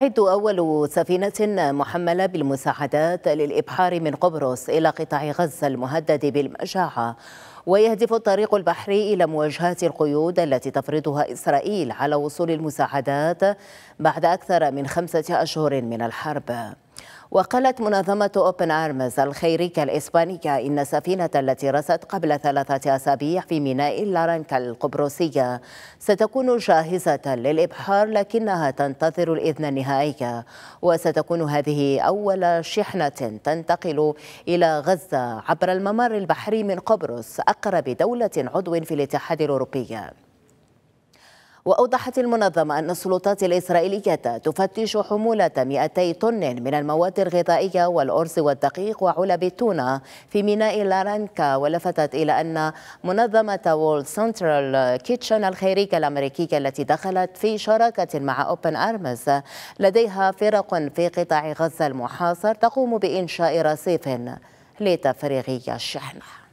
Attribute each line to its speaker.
Speaker 1: تعد أول سفينة محملة بالمساعدات للإبحار من قبرص إلى قطاع غزة المهدد بالمجاعة ويهدف الطريق البحري إلى مواجهة القيود التي تفرضها إسرائيل على وصول المساعدات بعد أكثر من خمسة أشهر من الحرب وقالت منظمة أوبن أرمز الخيرية الإسبانية إن السفينة التي رست قبل ثلاثة أسابيع في ميناء لارنكا القبرصية ستكون جاهزة للإبحار لكنها تنتظر الإذن النهائي وستكون هذه أول شحنة تنتقل إلى غزة عبر الممر البحري من قبرص أقرب دولة عضو في الاتحاد الأوروبي وأوضحت المنظمة أن السلطات الإسرائيلية تفتش حمولة 200 طن من المواد الغذائية والأرز والدقيق وعلب التونة في ميناء لارانكا ولفتت إلى أن منظمة وولد سنترال كيتشن الخيرية الأمريكية التي دخلت في شراكة مع أوبن أرمز لديها فرق في قطاع غزة المحاصر تقوم بإنشاء رصيف لتفريغ الشحنه